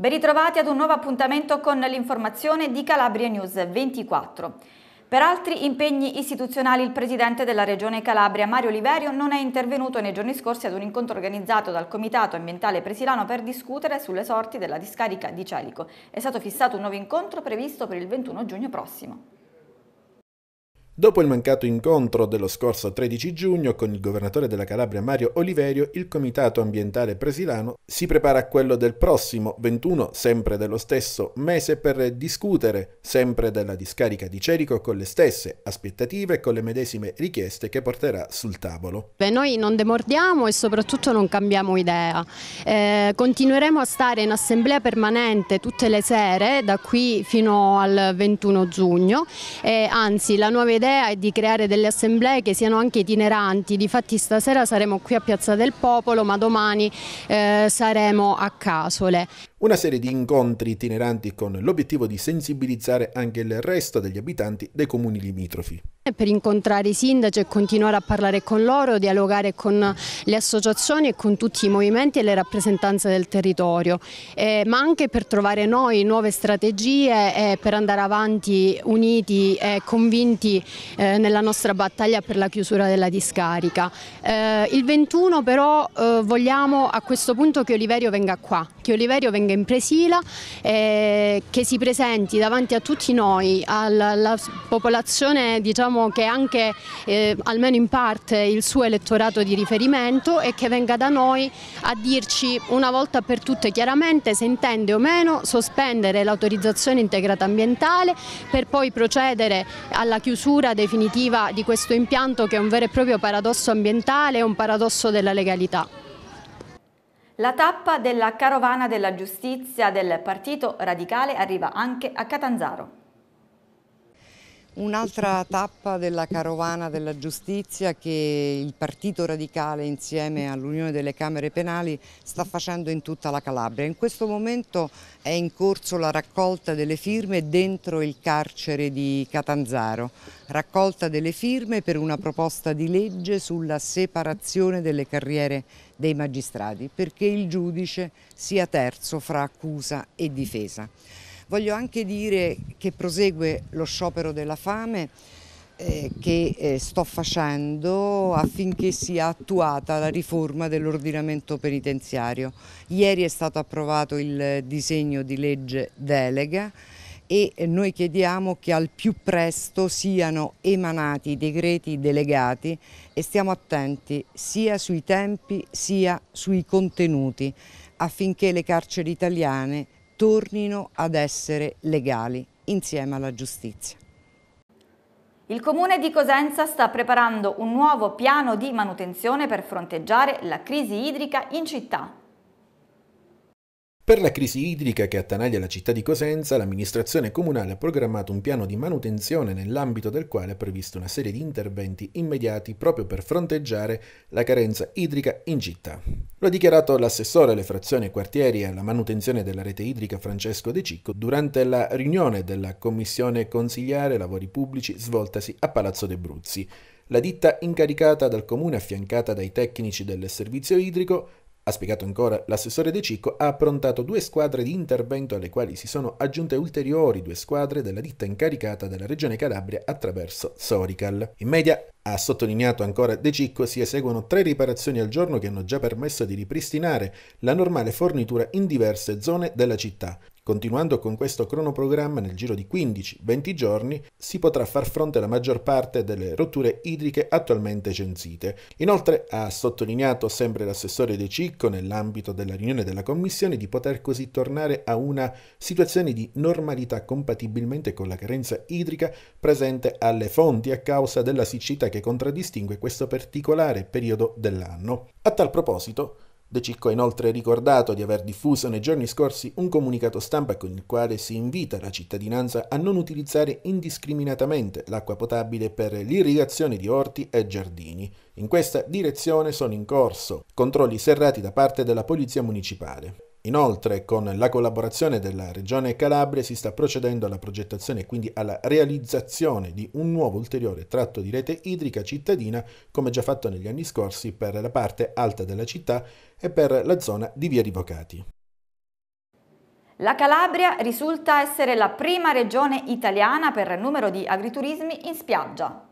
Ben ritrovati ad un nuovo appuntamento con l'informazione di Calabria News 24. Per altri impegni istituzionali il Presidente della Regione Calabria, Mario Oliverio, non è intervenuto nei giorni scorsi ad un incontro organizzato dal Comitato Ambientale Presilano per discutere sulle sorti della discarica di Celico. È stato fissato un nuovo incontro previsto per il 21 giugno prossimo. Dopo il mancato incontro dello scorso 13 giugno con il governatore della Calabria Mario Oliverio, il Comitato Ambientale Presilano si prepara a quello del prossimo 21, sempre dello stesso mese, per discutere sempre della discarica di Cerico con le stesse aspettative e con le medesime richieste che porterà sul tavolo. Beh, noi non demordiamo e soprattutto non cambiamo idea. Eh, continueremo a stare in assemblea permanente tutte le sere da qui fino al 21 giugno, e eh, anzi la nuova idea l'idea è di creare delle assemblee che siano anche itineranti, difatti stasera saremo qui a Piazza del Popolo ma domani eh, saremo a Casole una serie di incontri itineranti con l'obiettivo di sensibilizzare anche il resto degli abitanti dei comuni limitrofi. Per incontrare i sindaci e continuare a parlare con loro, dialogare con le associazioni e con tutti i movimenti e le rappresentanze del territorio, eh, ma anche per trovare noi nuove strategie eh, per andare avanti uniti e convinti eh, nella nostra battaglia per la chiusura della discarica. Eh, il 21 però eh, vogliamo a questo punto che Oliverio venga qua, che Oliverio venga venga in presila, eh, che si presenti davanti a tutti noi, alla, alla popolazione diciamo, che è anche eh, almeno in parte il suo elettorato di riferimento e che venga da noi a dirci una volta per tutte chiaramente se intende o meno sospendere l'autorizzazione integrata ambientale per poi procedere alla chiusura definitiva di questo impianto che è un vero e proprio paradosso ambientale un paradosso della legalità. La tappa della carovana della giustizia del Partito Radicale arriva anche a Catanzaro. Un'altra tappa della carovana della giustizia che il Partito Radicale insieme all'Unione delle Camere Penali sta facendo in tutta la Calabria. In questo momento è in corso la raccolta delle firme dentro il carcere di Catanzaro, raccolta delle firme per una proposta di legge sulla separazione delle carriere dei magistrati perché il giudice sia terzo fra accusa e difesa. Voglio anche dire che prosegue lo sciopero della fame eh, che eh, sto facendo affinché sia attuata la riforma dell'ordinamento penitenziario. Ieri è stato approvato il disegno di legge delega e eh, noi chiediamo che al più presto siano emanati i decreti delegati e stiamo attenti sia sui tempi sia sui contenuti affinché le carceri italiane tornino ad essere legali insieme alla giustizia. Il comune di Cosenza sta preparando un nuovo piano di manutenzione per fronteggiare la crisi idrica in città. Per la crisi idrica che attanaglia la città di Cosenza, l'amministrazione comunale ha programmato un piano di manutenzione nell'ambito del quale è previsto una serie di interventi immediati proprio per fronteggiare la carenza idrica in città. Lo ha dichiarato l'assessore alle frazioni e quartieri e alla manutenzione della rete idrica Francesco De Cicco durante la riunione della Commissione Consigliare Lavori Pubblici svoltasi a Palazzo De Bruzzi. La ditta incaricata dal comune affiancata dai tecnici del servizio idrico ha spiegato ancora l'assessore De Cicco, ha approntato due squadre di intervento alle quali si sono aggiunte ulteriori due squadre della ditta incaricata della Regione Calabria attraverso Sorical. In media, ha sottolineato ancora De Cicco, si eseguono tre riparazioni al giorno che hanno già permesso di ripristinare la normale fornitura in diverse zone della città. Continuando con questo cronoprogramma nel giro di 15-20 giorni si potrà far fronte alla maggior parte delle rotture idriche attualmente censite. Inoltre ha sottolineato sempre l'assessore De Cicco nell'ambito della riunione della Commissione di poter così tornare a una situazione di normalità compatibilmente con la carenza idrica presente alle fonti a causa della siccità che contraddistingue questo particolare periodo dell'anno. A tal proposito, De Cicco ha inoltre ricordato di aver diffuso nei giorni scorsi un comunicato stampa con il quale si invita la cittadinanza a non utilizzare indiscriminatamente l'acqua potabile per l'irrigazione di orti e giardini. In questa direzione sono in corso controlli serrati da parte della Polizia Municipale. Inoltre, con la collaborazione della Regione Calabria si sta procedendo alla progettazione e quindi alla realizzazione di un nuovo ulteriore tratto di rete idrica cittadina, come già fatto negli anni scorsi per la parte alta della città e per la zona di Via Rivocati. La Calabria risulta essere la prima regione italiana per numero di agriturismi in spiaggia.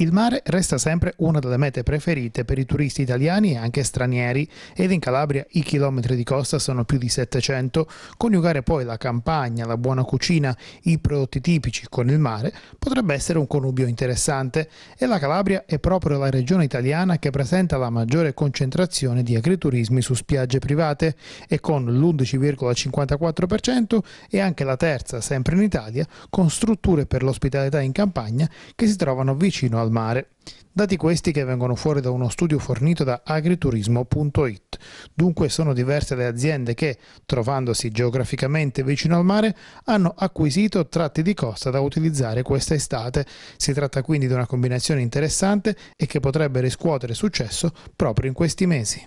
Il mare resta sempre una delle mete preferite per i turisti italiani e anche stranieri ed in Calabria i chilometri di costa sono più di 700. Coniugare poi la campagna, la buona cucina, i prodotti tipici con il mare potrebbe essere un connubio interessante e la Calabria è proprio la regione italiana che presenta la maggiore concentrazione di agriturismi su spiagge private e con l'11,54% è anche la terza sempre in Italia con strutture per l'ospitalità in campagna che si trovano vicino alla al mare. Dati questi che vengono fuori da uno studio fornito da agriturismo.it. Dunque sono diverse le aziende che, trovandosi geograficamente vicino al mare, hanno acquisito tratti di costa da utilizzare questa estate. Si tratta quindi di una combinazione interessante e che potrebbe riscuotere successo proprio in questi mesi.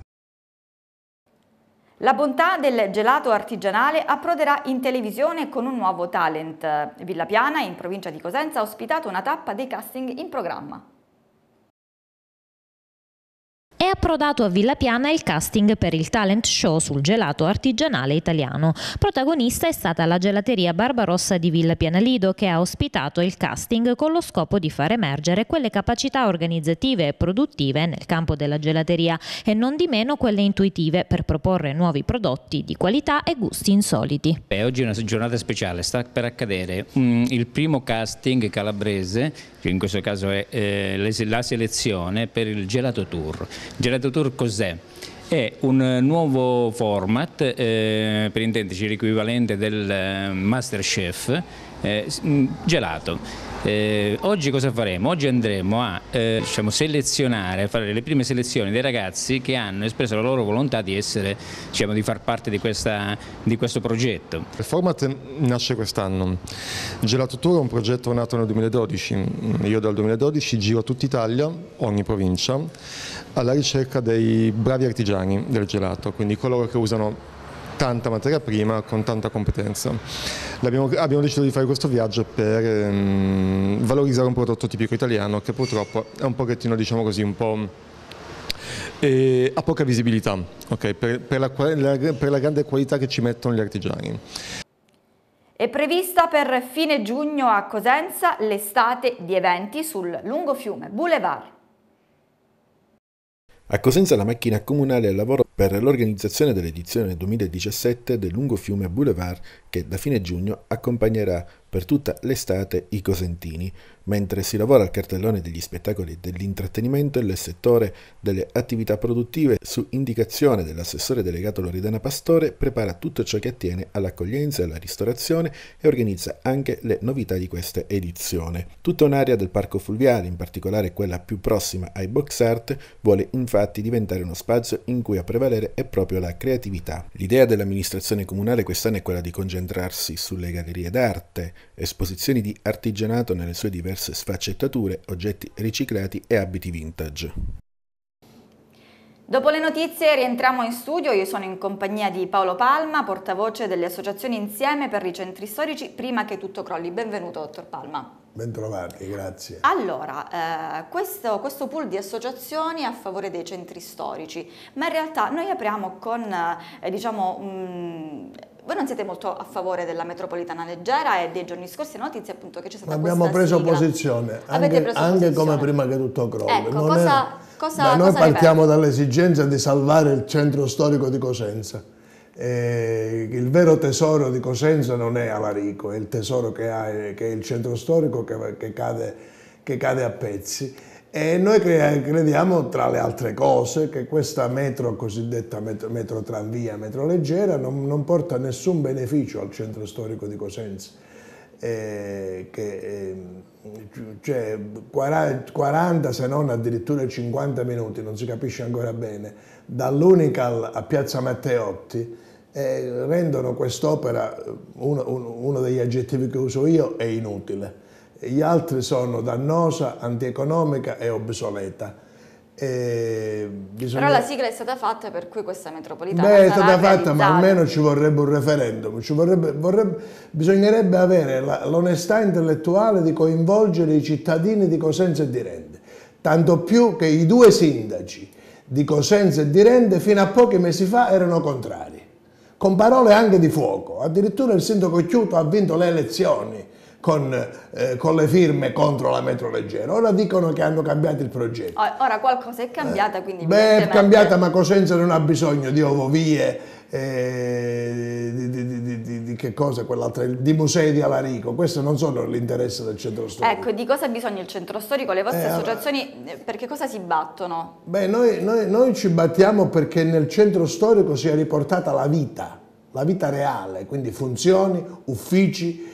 La bontà del gelato artigianale approderà in televisione con un nuovo talent. Villapiana, in provincia di Cosenza, ha ospitato una tappa dei casting in programma è approdato a Villapiana il casting per il talent show sul gelato artigianale italiano. Protagonista è stata la gelateria Barbarossa di Villapiana Lido che ha ospitato il casting con lo scopo di far emergere quelle capacità organizzative e produttive nel campo della gelateria e non di meno quelle intuitive per proporre nuovi prodotti di qualità e gusti insoliti. Beh, oggi è una giornata speciale, sta per accadere mm, il primo casting calabrese che in questo caso è eh, la selezione per il Gelato Tour. Gelato Tour cos'è? È un eh, nuovo format, eh, per intenderci l'equivalente del eh, Masterchef eh, gelato eh, oggi cosa faremo? Oggi andremo a eh, diciamo, selezionare, fare le prime selezioni dei ragazzi che hanno espresso la loro volontà di essere, diciamo, di far parte di, questa, di questo progetto. Il format nasce quest'anno. Gelato Tour è un progetto nato nel 2012. Io dal 2012 giro tutta Italia, ogni provincia, alla ricerca dei bravi artigiani del gelato, quindi coloro che usano tanta materia prima con tanta competenza. Abbiamo, abbiamo deciso di fare questo viaggio per ehm, valorizzare un prodotto tipico italiano che purtroppo è un pochettino, diciamo così, un po' e eh, ha poca visibilità okay, per, per, la, per, la, grande qualità che ci mettono gli artigiani. È prevista per fine giugno a Cosenza l'estate di eventi sul lungo fiume Boulevard. A Cosenza la macchina comunale è al lavoro per l'organizzazione dell'edizione 2017 del lungo fiume Boulevard che da fine giugno accompagnerà per tutta l'estate i Cosentini, mentre si lavora al cartellone degli spettacoli e dell'intrattenimento il settore delle attività produttive, su indicazione dell'assessore delegato Loredana Pastore, prepara tutto ciò che attiene all'accoglienza e alla ristorazione e organizza anche le novità di questa edizione. Tutta un'area del Parco fluviale, in particolare quella più prossima ai box art, vuole infatti diventare uno spazio in cui a prevalere è proprio la creatività. L'idea dell'amministrazione comunale quest'anno è quella di concentrarsi sulle gallerie d'arte, esposizioni di artigianato nelle sue diverse sfaccettature, oggetti riciclati e abiti vintage. Dopo le notizie rientriamo in studio, io sono in compagnia di Paolo Palma, portavoce delle associazioni Insieme per i centri storici, prima che tutto crolli. Benvenuto, dottor Palma. Bentrovati, grazie. Allora, eh, questo, questo, pool di associazioni a favore dei centri storici, ma in realtà noi apriamo con eh, diciamo, mh, mm, voi non siete molto a favore della metropolitana leggera e dei giorni scorsi la notizia appunto che c'è stata Abbiamo preso sigla. posizione, anche, preso anche posizione. come prima che tutto crolli Ecco, cosa, è... cosa, da noi partiamo dall'esigenza di salvare il centro storico di Cosenza. Eh, il vero tesoro di Cosenza non è Alarico, è il tesoro che, ha, che è il centro storico che, che, cade, che cade a pezzi e noi crediamo, tra le altre cose, che questa metro cosiddetta metro, metro tranvia, metro leggera, non, non, porta nessun beneficio al centro storico di Cosenza. Eh, che, eh, cioè 40, se non addirittura 50 minuti, non si capisce ancora bene, dall'Unical a Piazza Matteotti, eh, rendono quest'opera, eh, uno, uno degli aggettivi che uso io, è inutile gli altri sono dannosa, antieconomica e obsoleta. E bisogna... Però la sigla è stata fatta per cui questa metropolitana Beh, è stata realizzata. fatta, ma almeno ci vorrebbe un referendum. Vorrebbe, vorrebbe, bisognerebbe avere l'onestà intellettuale di coinvolgere i cittadini di Cosenza e di Rende. Tanto più che i due sindaci di Cosenza e di Rende fino a pochi mesi fa erano contrari, con parole anche di fuoco. Addirittura il sindaco Chiuto ha vinto le elezioni con, eh, con, le firme contro la metro leggera. Ora dicono che hanno cambiato il progetto. Ora qualcosa è cambiata, eh, quindi... Beh, è cambiata, ma Cosenza non ha bisogno di ovovie, eh, di, di, di, di, che cosa quell'altra, di musei di Alarico. Questo non sono l'interesse del centro storico. Ecco, di cosa ha bisogno il centro storico? Le vostre eh, associazioni eh, per che cosa si battono? Beh, noi, noi, noi ci battiamo perché nel centro storico sia riportata la vita, la vita reale, quindi funzioni, uffici,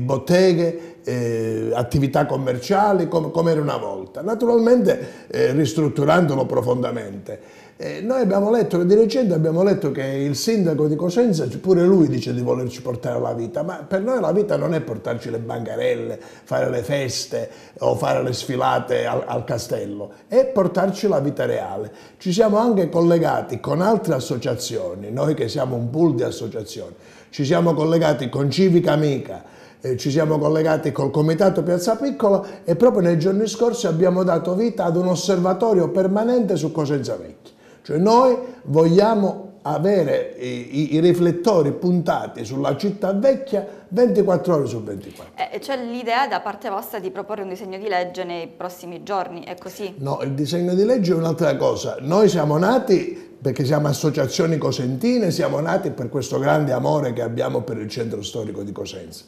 botteghe, eh, attività commerciali com come era una volta, naturalmente eh, ristrutturandolo profondamente. Eh, noi abbiamo letto, di recente abbiamo letto che il sindaco di Cosenza pure lui dice di volerci portare la vita, ma per noi la vita non è portarci le bancarelle, fare le feste o fare le sfilate al, al castello, è portarci la vita reale. Ci siamo anche collegati con altre associazioni, noi che siamo un pool di associazioni, ci siamo collegati con Civica Amica, eh, ci siamo collegati col Comitato Piazza Piccola e proprio nei giorni scorsi abbiamo dato vita ad un osservatorio permanente su Cosenza Vecchia. Cioè noi vogliamo avere i, i, riflettori puntati sulla città vecchia 24 ore su 24. Eh, e C'è l'idea da parte vostra di proporre un disegno di legge nei prossimi giorni, è così? No, il disegno di legge è un'altra cosa. Noi siamo nati perché siamo associazioni cosentine, siamo nati per questo grande amore che abbiamo per il centro storico di Cosenza.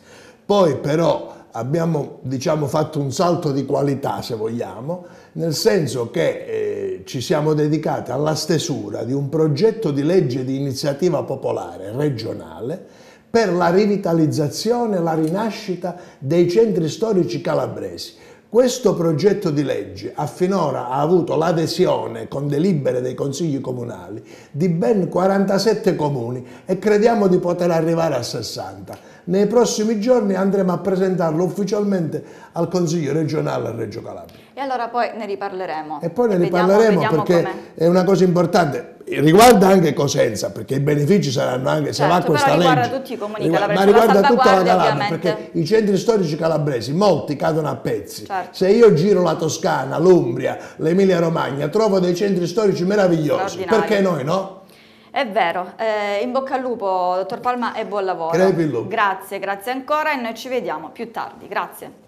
Poi però abbiamo diciamo, fatto un salto di qualità, se vogliamo, nel senso che eh, ci siamo dedicati alla stesura di un progetto di legge di iniziativa popolare regionale per la rivitalizzazione e la rinascita dei centri storici calabresi. Questo progetto di legge ha finora avuto l'adesione con delibere dei consigli comunali di ben 47 comuni e crediamo di poter arrivare a 60. Nei prossimi giorni andremo a presentarlo ufficialmente al Consiglio regionale a Reggio Calabria. E allora poi ne riparleremo. E poi ne e riparleremo vediamo, vediamo perché è una cosa importante riguarda anche Cosenza perché i benefici saranno anche certo, sarà questa riguarda legge tutti i comuni riguarda, ma riguarda tutta la Calabria ovviamente. perché i centri storici calabresi molti cadono a pezzi certo. se io giro la Toscana, l'Umbria l'Emilia Romagna trovo dei centri storici meravigliosi perché noi no? È vero, eh, in bocca al lupo, dottor Palma, e buon lavoro. Grazie, grazie ancora e noi ci vediamo più tardi. Grazie.